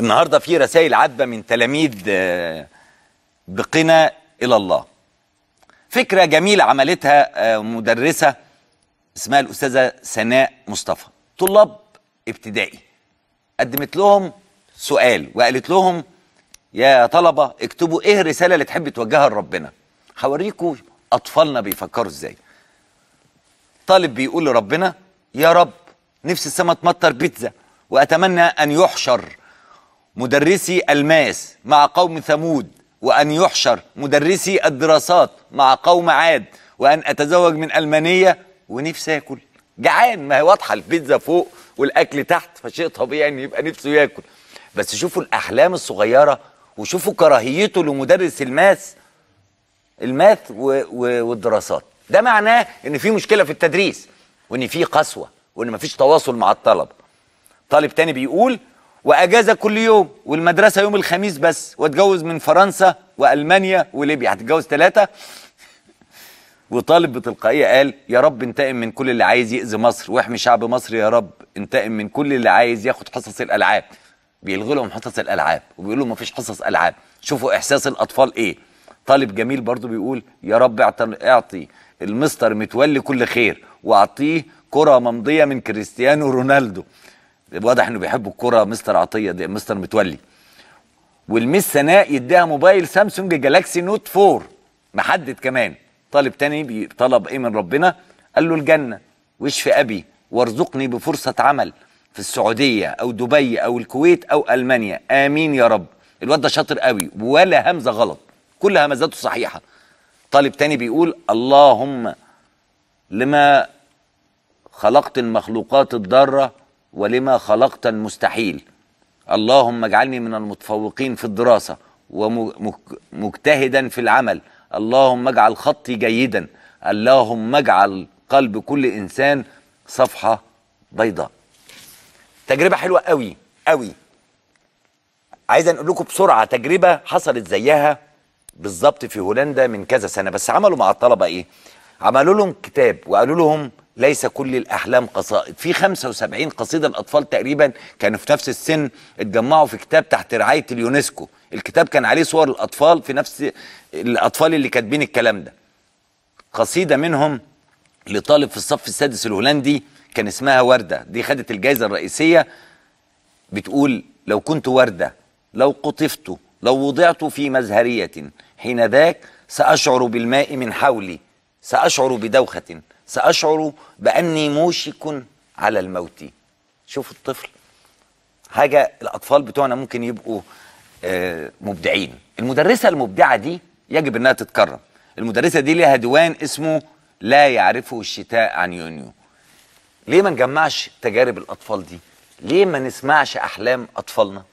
النهارده في رسائل عذبه من تلاميذ آه، بقنا الى الله فكره جميله عملتها آه، مدرسه اسمها الاستاذه سناء مصطفى طلاب ابتدائي قدمت لهم سؤال وقالت لهم يا طلبه اكتبوا ايه الرساله اللي تحب توجهها لربنا هوريكم اطفالنا بيفكروا ازاي طالب بيقول لربنا يا رب نفسي السما تمطر بيتزا واتمنى ان يحشر مدرسي الماس مع قوم ثمود وأن يحشر مدرسي الدراسات مع قوم عاد وأن أتزوج من ألمانية ونفسي أكل جعان ما هي واضحة البيتزا فوق والأكل تحت فشيء طبيعي إن يبقى نفسه ياكل بس شوفوا الأحلام الصغيرة وشوفوا كراهيته لمدرس الماس الماث والدراسات ده معناه ان في مشكله في التدريس وان في قسوه وان مفيش تواصل مع الطلبه طالب تاني بيقول واجازه كل يوم والمدرسه يوم الخميس بس واتجوز من فرنسا والمانيا وليبيا هتتجوز ثلاثه وطالب بتلقائيه قال يا رب انتقم من كل اللي عايز ياذي مصر واحمي شعب مصر يا رب انتقم من كل اللي عايز ياخد حصص الالعاب بيلغي لهم حصص الالعاب وبيقولوا ما فيش حصص العاب شوفوا احساس الاطفال ايه طالب جميل برضو بيقول يا رب اعطي المستر متولي كل خير واعطيه كره ممضيه من كريستيانو رونالدو واضح انه بيحب الكرة مستر عطية ده مستر متولي والمس سناء يديها موبايل سامسونج جالاكسي نوت 4 محدد كمان طالب تاني طلب ايه من ربنا قال له الجنة في ابي وارزقني بفرصة عمل في السعودية او دبي او الكويت او المانيا امين يا رب الواد ده شاطر قوي ولا همزة غلط كل همزاته صحيحة طالب تاني بيقول اللهم لما خلقت المخلوقات الضارة ولما خلقت المستحيل اللهم اجعلني من المتفوقين في الدراسة ومجتهدا في العمل اللهم اجعل خطي جيدا اللهم اجعل قلب كل إنسان صفحة بيضاء تجربة حلوة قوي قوي عايز أقول لكم بسرعة تجربة حصلت زيها بالظبط في هولندا من كذا سنة بس عملوا مع الطلبة إيه عملوا لهم كتاب وقالوا لهم ليس كل الأحلام قصائد في 75 قصيدة الأطفال تقريبا كانوا في نفس السن اتجمعوا في كتاب تحت رعاية اليونسكو الكتاب كان عليه صور الأطفال في نفس الأطفال اللي كاتبين الكلام ده قصيدة منهم لطالب في الصف السادس الهولندي كان اسمها وردة دي خدت الجائزة الرئيسية بتقول لو كنت وردة لو قطفت لو وضعت في مزهرية حين ذاك سأشعر بالماء من حولي سأشعر بدوخة سأشعر بأني موشك على الموت شوف الطفل حاجة الأطفال بتوعنا ممكن يبقوا آه، مبدعين المدرسة المبدعة دي يجب أنها تتكرم المدرسة دي ليها ديوان اسمه لا يعرفه الشتاء عن يونيو ليه ما نجمعش تجارب الأطفال دي ليه ما نسمعش أحلام أطفالنا